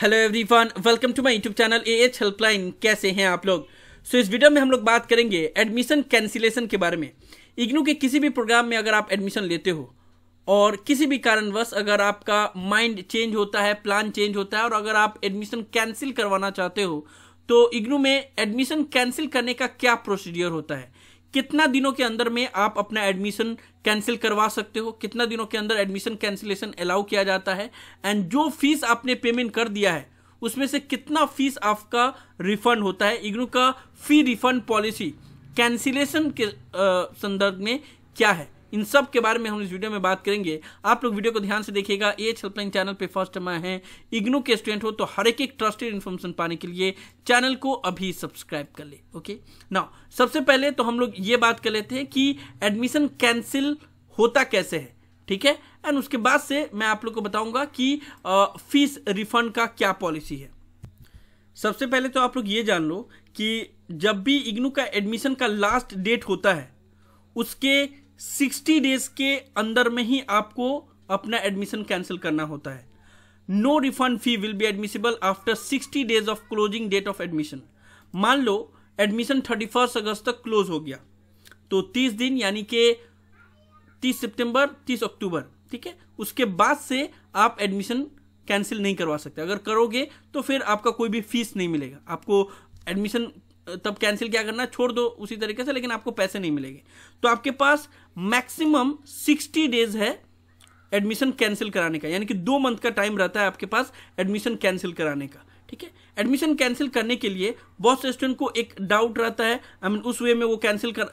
hello everyone welcome to my YouTube channel A H helpline कैसे हैं आप लोग सो so, इस वीडियो में हम लोग बात करेंगे एडमिशन कैंसिलेशन के बारे में इग्नू के किसी भी प्रोग्राम में अगर आप एडमिशन लेते हो और किसी भी कारणवश अगर आपका माइंड चेंज होता है प्लान चेंज होता है और अगर आप एडमिशन कैंसिल करवाना चाहते हो तो इग्नू में एडमिशन कैंसिल करने का क्या प्रोसीजर होता है कितना दिनों के अंदर में आप अपना एडमिशन कैंसिल करवा सकते हो कितना दिनों के अंदर एडमिशन कैंसिलेशन अलाउ किया जाता है एंड जो फीस आपने पेमेंट कर दिया है उसमें से कितना फीस आपका रिफंड होता है इग्नू का फी रिफंड पॉलिसी कैंसिलेशन के संदर्भ में क्या है इन सब के बारे में हम इस वीडियो में बात करेंगे आप लोग वीडियो को ध्यान से देखिएगा ए एच हेल्पलाइन चैनल पे फर्स्ट मैं हैं इग्नू के स्टूडेंट हो तो हर एक एक ट्रस्टेड इन्फॉर्मेशन पाने के लिए चैनल को अभी सब्सक्राइब कर ले ओके ना सबसे पहले तो हम लोग ये बात कर लेते हैं कि एडमिशन कैंसिल होता कैसे है ठीक है एंड उसके बाद से मैं आप लोग को बताऊंगा कि फीस रिफंड का क्या पॉलिसी है सबसे पहले तो आप लोग ये जान लो कि जब भी इग्नू का एडमिशन का लास्ट डेट होता है उसके 60 डेज के अंदर में ही आपको अपना एडमिशन कैंसिल करना होता है no refund fee will be admissible after 60 days of closing date of admission मान लो एडमिशन 31 अगस्त तक क्लोज हो गया तो 30 दिन यानी कि 30 सितंबर 30 अक्टूबर ठीक है उसके बाद से आप एडमिशन कैंसिल नहीं करवा सकते अगर करोगे तो फिर आपका कोई भी फीस नहीं मिलेगा आपको एडमिशन तब कैंसिल क्या करना छोड़ दो उसी तरीके से लेकिन आपको पैसे नहीं मिलेंगे तो आपके पास मैक्सिमम सिक्सटी डेज है एडमिशन कैंसिल कराने का यानी कि दो मंथ का टाइम रहता है आपके पास एडमिशन कैंसिल कराने का ठीक है एडमिशन कैंसिल करने के लिए बहुत से स्टूडेंट को एक डाउट रहता है आई I मीन mean, उस वे में वो कैंसिल कर,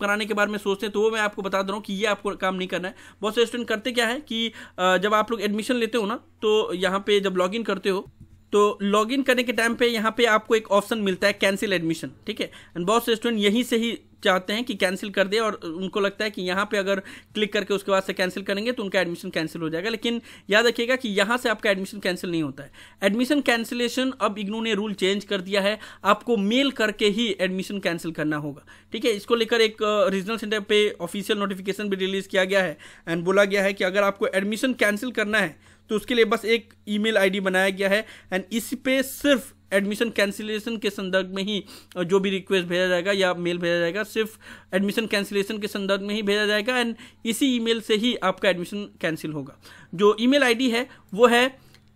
कराने के बारे में सोचते हैं तो वो मैं आपको बता दे रहा हूँ कि ये आपको काम नहीं करना है बहुत से स्टूडेंट करते क्या है कि आ, जब आप लोग एडमिशन लेते हो ना तो यहाँ पे जब लॉग करते हो तो लॉगिन करने के टाइम पे यहाँ पे आपको एक ऑप्शन मिलता है कैंसिल एडमिशन ठीक है एंड बहुत से स्टूडेंट यहीं से ही चाहते हैं कि कैंसिल कर दे और उनको लगता है कि यहाँ पे अगर क्लिक करके उसके बाद से कैंसिल करेंगे तो उनका एडमिशन कैंसिल हो जाएगा लेकिन याद रखिएगा कि यहाँ से आपका एडमिशन कैंसिल नहीं होता है एडमिशन कैंसिलेशन अब इग्नू ने रूल चेंज कर दिया है आपको मेल करके ही एडमिशन कैंसिल करना होगा ठीक है इसको लेकर एक रीजनल सेंटर पर ऑफिशियल नोटिफिकेशन भी रिलीज़ किया गया है एंड बोला गया है कि अगर आपको एडमिशन कैंसिल करना है तो उसके लिए बस एक ईमेल आईडी बनाया गया है एंड इस पे सिर्फ एडमिशन कैंसिलेशन के संदर्भ में ही जो भी रिक्वेस्ट भेजा जाएगा या मेल भेजा जाएगा सिर्फ एडमिशन कैंसिलेशन के संदर्भ में ही भेजा जाएगा एंड इसी ईमेल से ही आपका एडमिशन कैंसिल होगा जो ईमेल आईडी है वो है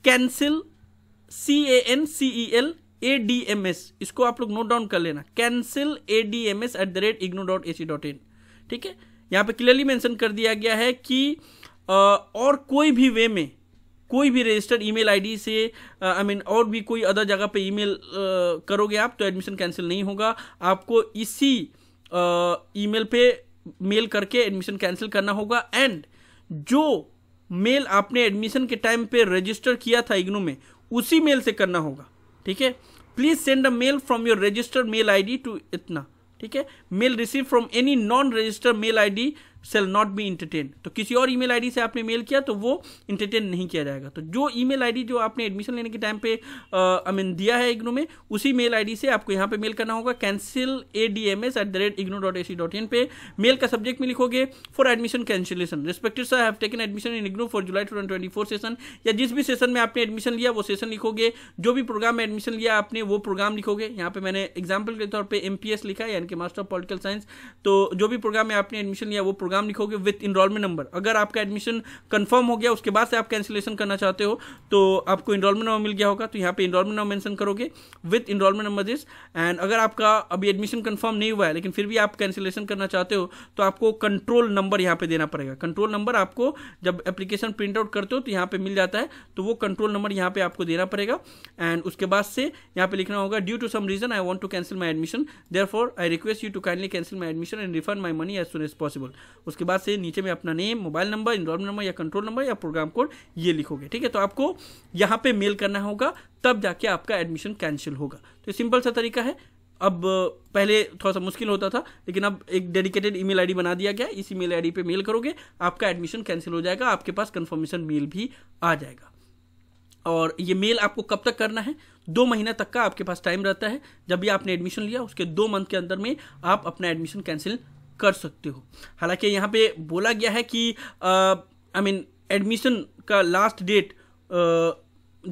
cancel C A N C E L A D M S इसको आप लोग नोट डाउन कर लेना cancel A D M S at the rate IGNOU dot A C dot in ठीक है यहाँ पे क्लियरली मैंशन कर दिया गया है कि आ, और कोई भी वे में कोई भी रजिस्टर्ड ईमेल आईडी से आई uh, मीन और भी कोई अदर जगह पे ईमेल uh, करोगे आप तो एडमिशन कैंसिल नहीं होगा आपको इसी ईमेल uh, पे मेल करके एडमिशन कैंसिल करना होगा एंड जो मेल आपने एडमिशन के टाइम पे रजिस्टर किया था इग्नू में उसी मेल से करना होगा ठीक है please send a mail from your registered mail ID to इतना ठीक है mail receive from any non registered mail ID shall not be entertain तो किसी और ईमेल आईडी से आपने मेल किया तो वो इंटरटेन नहीं किया जाएगा तो जो ईमेल आईडी जो आपने एडमिशन लेने के टाइम पे आई मीन दिया है इग्नो में उसी मेल आईडी से आपको यहाँ पे मेल करना होगा cancel A D M S at the rate IGNOU dot A C dot in पे मेल का सब्जेक्ट में लिखोगे for admission cancellation respected sir have taken admission in IGNOU for July two twenty four session या जिस भी session में आपने admission लिया वो सेशन लिखोगे जो भी प्रोग्राम में एडमिशन लिया आपने वो प्रोग्राम लिखोगे यहाँ पे मैंने एग्जाम्पल के तौर पर एम पी एस लिखा है यानी कि मास्टर ऑफ पॉलिटिकल साइंस तो जो भी प्रोग्राम में आपने एडमिशन लिया वो प्रोग्राम लिखोगे विथ इनरोलमेंट नंबर अगर आपका एडमिशन कंफर्म हो गया उसके बाद से आप कैंसिलेशन करना चाहते हो तो आपको इनरोलमेंट नंबर मिल गया होगा तो यहाँ पे इनरोलमेंट नंबर मेंशन करोगे with enrolment number this and अगर आपका अभी एडमिशन कंफर्म नहीं हुआ है लेकिन फिर भी आप कैंसिलेशन करना चाहते हो तो आपको कंट्रोल नंबर यहाँ पे देना पड़ेगा कंट्रोल नंबर आपको जब एप्लीकेशन प्रिंट आउट करते हो तो यहाँ पे मिल जाता है तो वो कंट्रोल नंबर यहाँ पे आपको देना पड़ेगा एंड उसके बाद से यहाँ पे लिखना होगा due to some reason I want to cancel my admission therefore I request you to kindly cancel my admission and refund my money as soon as possible उसके बाद से नीचे में अपना name mobile number enrolment number या control number या programme code ये लिखोगे ठीक है तो आपको यहाँ पे मेल करना होगा तब जाके आपका एडमिशन कैंसिल होगा तो सिंपल सा तरीका है अब पहले थोड़ा सा मुश्किल होता था लेकिन अब एक डेडिकेटेड ईमेल आईडी बना दिया गया इस ईमेल आईडी पे मेल करोगे आपका एडमिशन कैंसिल हो जाएगा आपके पास कंफर्मेशन मेल भी आ जाएगा और ये मेल आपको कब तक करना है दो महीना तक का आपके पास टाइम रहता है जब भी आपने एडमिशन लिया उसके दो मंथ के अंदर में आप अपना एडमिशन कैंसिल कर सकते हो हालांकि यहाँ पे बोला गया है कि आई मीन एडमिशन का लास्ट डेट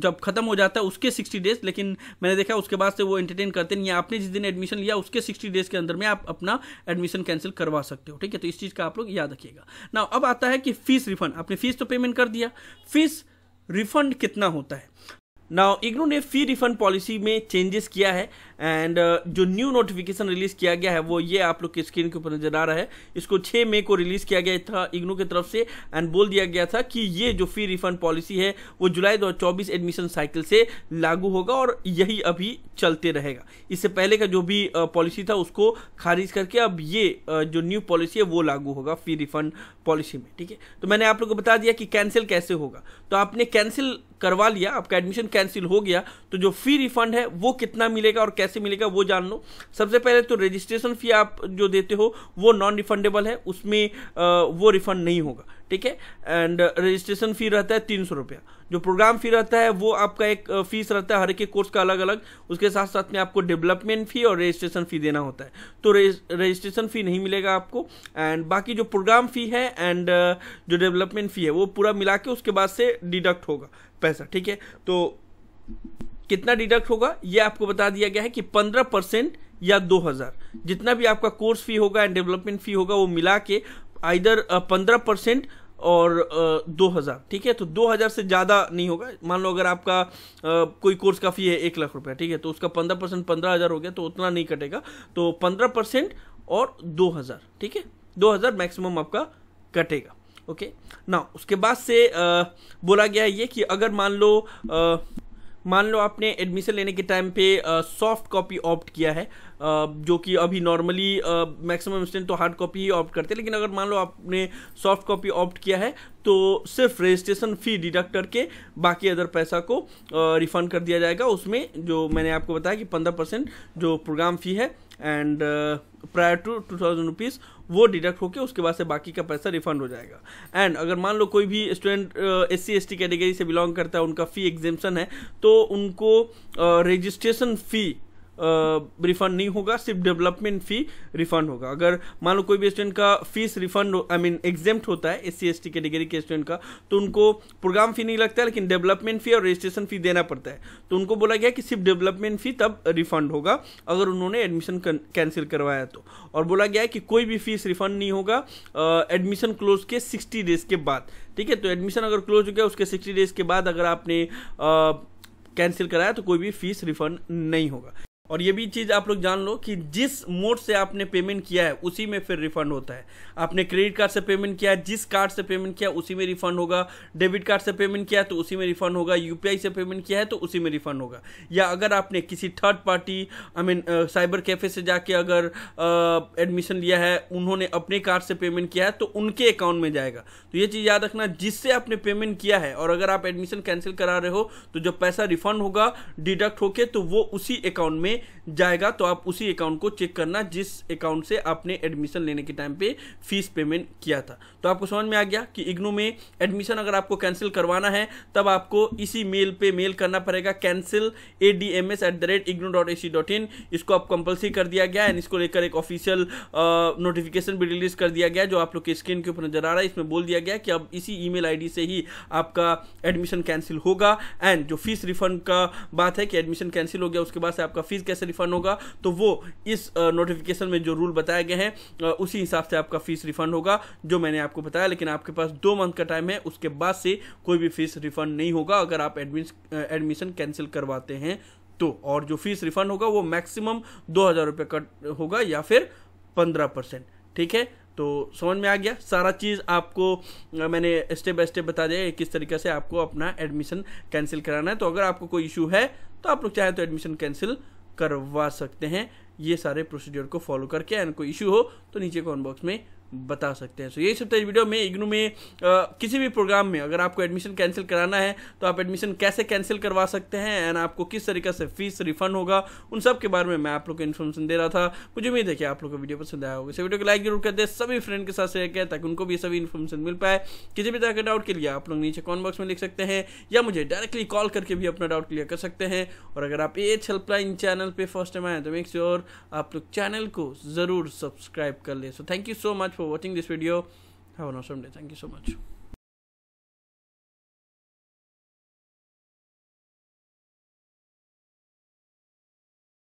जब खत्म हो जाता है उसके सिक्सटी डेज लेकिन मैंने देखा उसके बाद से वो एंटरटेन करते नहीं आपने जिस दिन एडमिशन लिया उसके सिक्सटी डेज के अंदर में आप अपना एडमिशन कैंसिल करवा सकते हो ठीक है तो इस चीज़ का आप लोग याद रखिएगा ना अब आता है कि फीस रिफंड आपने फीस तो पेमेंट कर दिया फीस रिफंड कितना होता है नाउ इग्नो ने फी रिफंड पॉलिसी में चेंजेस किया है एंड uh, जो न्यू नोटिफिकेशन रिलीज किया गया है वो ये आप लोग की स्क्रीन के ऊपर नजर आ रहा है इसको 6 मई को रिलीज किया गया था इग्नो की तरफ से एंड बोल दिया गया था कि ये जो फी रिफंड पॉलिसी है वो जुलाई 2024 एडमिशन साइकिल से लागू होगा और यही अभी चलते रहेगा इससे पहले का जो भी पॉलिसी uh, था उसको खारिज करके अब ये uh, जो न्यू पॉलिसी है वो लागू होगा फी रिफंड पॉलिसी में ठीक है तो मैंने आप लोग को बता दिया कि कैंसिल कैसे होगा तो आपने कैंसिल करवा लिया आपका एडमिशन कैंसिल हो गया तो जो फी रिफंड है वो कितना मिलेगा और कैसे मिलेगा वो जान लो सबसे पहले तो रजिस्ट्रेशन फी आप जो देते हो वो नॉन रिफंडेबल है उसमें वो रिफंड नहीं होगा ठीक है एंड रजिस्ट्रेशन फी रहता है तीन सौ रुपया जो प्रोग्राम फी रहता है वो आपका एक फीस uh, रहता है हर एक कोर्स का अलग अलग उसके साथ साथ में आपको डेवलपमेंट फी और रजिस्ट्रेशन फी देना होता है तो रजिस्ट्रेशन फी नहीं मिलेगा आपको एंड बाकी जो प्रोग्राम फी है एंड uh, जो डेवलपमेंट फी है वो पूरा मिला के उसके बाद से डिडक्ट होगा पैसा ठीक है तो कितना डिडक्ट होगा ये आपको बता दिया गया है कि पंद्रह परसेंट या 2000 जितना भी आपका कोर्स फी होगा एंड डेवलपमेंट फी होगा वो मिला के आइदर पंद्रह परसेंट और दो हज़ार ठीक है तो दो हज़ार से ज़्यादा नहीं होगा मान लो अगर आपका कोई कोर्स का फी है एक लाख रुपया ठीक है तो उसका पंद्रह परसेंट पंद्रह हज़ार हो गया तो उतना नहीं कटेगा तो पंद्रह परसेंट और दो हज़ार ठीक है दो हज़ार मैक्सिमम आपका कटेगा ओके ना उसके बाद से आ, बोला गया है ये कि अगर मान लो आ, मान लो आपने एडमिशन लेने के टाइम पे सॉफ्ट कॉपी ऑप्ट किया है जो कि अभी नॉर्मली मैक्सिमम स्टूडेंट तो हार्ड कॉपी ही ऑप्ट करते हैं लेकिन अगर मान लो आपने सॉफ्ट कॉपी ऑप्ट किया है तो सिर्फ रजिस्ट्रेशन फ़ी डिडक्ट करके बाकी अदर पैसा को रिफंड कर दिया जाएगा उसमें जो मैंने आपको बताया कि पंद्रह परसेंट जो प्रोग्राम फ़ी है and prior to two thousand rupees वो डिडक्ट होकर उसके बाद से बाकी का पैसा रिफंड हो जाएगा एंड अगर मान लो कोई भी student S C S T category से बिलोंग करता है उनका फ़ी एग्जेम्सन है तो उनको रजिस्ट्रेशन uh, फ़ी रिफंड नहीं होगा सिर्फ डेवलपमेंट फी रिफंड होगा अगर मान लो कोई भी स्टूडेंट का fees refund I mean exempt होता है S C S T category के स्टूडेंट का तो उनको प्रोग्राम फी नहीं लगता है लेकिन डेवलपमेंट फी और रजिस्ट्रेशन फी देना पड़ता है तो उनको बोला गया कि सिर्फ डेवलपमेंट फी तब रिफंड होगा अगर उन्होंने एडमिशन कैंसिल करवाया तो और बोला गया है कि कोई भी फीस रिफंड नहीं होगा एडमिशन क्लोज के सिक्सटी डेज के बाद ठीक है तो एडमिशन अगर क्लोज हो गया उसके सिक्सटी डेज के बाद अगर आपने कैंसिल कराया तो कोई भी फीस रिफंड नहीं होगा और ये भी चीज़ आप लोग जान लो कि जिस मोड से आपने पेमेंट किया है उसी में फिर रिफंड होता है आपने क्रेडिट कार्ड से पेमेंट किया है जिस कार्ड से पेमेंट किया उसी में रिफंड होगा डेबिट कार्ड से पेमेंट किया है तो उसी में रिफंड होगा यूपीआई से पेमेंट किया है तो उसी में रिफंड होगा या अगर आपने किसी third party I mean cyber cafe से जाके अगर एडमिशन लिया है उन्होंने अपने कार्ड से पेमेंट किया है तो उनके अकाउंट में जाएगा तो ये चीज़ याद रखना जिससे आपने पेमेंट किया है और अगर आप एडमिशन कैंसिल करा रहे हो तो जो पैसा रिफंड होगा डिडक्ट होके तो वो उसी अकाउंट में जाएगा तो आप उसी अकाउंट को चेक करना जिस अकाउंट से आपने एडमिशन लेने के टाइम पे फीस पेमेंट किया था तो आपको समझ में आ गया कि इग्नू में एडमिशन अगर आपको कैंसिल करवाना है तब आपको इसी मेल पे मेल करना पड़ेगा cancel A D M S at the rate IGNOU dot A C dot in इसको आप कंपल्सरी कर दिया गया एंड इसको लेकर एक ऑफिशियल नोटिफिकेशन भी रिलीज कर दिया गया जो आप लोग के स्क्रीन के ऊपर नजर आ रहा है इसमें बोल दिया गया कि अब इसी ई मेल से ही आपका एडमिशन कैंसिल होगा एंड जो फीस रिफंड का बात है कि एडमिशन कैंसिल हो गया उसके बाद से आपका फीस कैसे रिफंड होगा तो वो इस नोटिफिकेशन में जो रूल बताए गए हैं उसी हिसाब से आपका फीस रिफंड होगा जो मैंने आपको बताया लेकिन आपके पास दो मंथ का टाइम है उसके बाद से कोई भी फीस रिफंड नहीं होगा अगर आप एडमिशन कैंसिल करवाते हैं तो और जो फीस रिफंड होगा वो मैक्सिमम दो हज़ार रुपये का होगा या फिर पंद्रह परसेंट ठीक है तो समझ में आ गया सारा चीज़ आपको मैंने स्टेप बाय स्टेप बता दिया किस तरीके से आपको अपना एडमिशन कैंसिल कराना है तो अगर आपको कोई इशू है तो आप लोग चाहें तो एडमिशन कैंसिल करवा सकते हैं ये सारे प्रोसीजर को फॉलो करके एंड कोई इशू हो तो नीचे कॉमेंट बॉक्स में बता सकते हैं सो so, यही सब था इस वीडियो में इग्नू में आ, किसी भी प्रोग्राम में अगर आपको एडमिशन कैंसिल कराना है तो आप एडमिशन कैसे कैंसिल करवा सकते हैं एंड आपको किस तरीके से फीस रिफंड होगा उन सब के बारे में मैं आप लोग को इन्फॉर्मेशन दे रहा था मुझे उम्मीद है कि आप लोग को वीडियो पसंद आया होगा इस वीडियो को लाइक जरूर कर दे सभी फ्रेंड के साथ शेयर करें ताकि उनको भी सभी इन्फॉर्मेशन मिल पाए किसी भी तरह के डाउट के लिए आप लोग नीचे कॉमेंट बॉक्स में लिख सकते हैं या मुझे डायरेक्टली कॉल करके भी अपना डाउट क्लियर कर सकते हैं और अगर आप एच हेल्पलाइन चैनल पर फर्स्ट टाइम आए तो मेक श्योर आप लोग चैनल को ज़रूर सब्सक्राइब कर ले so thank you so much for watching this video have an awesome day thank you so much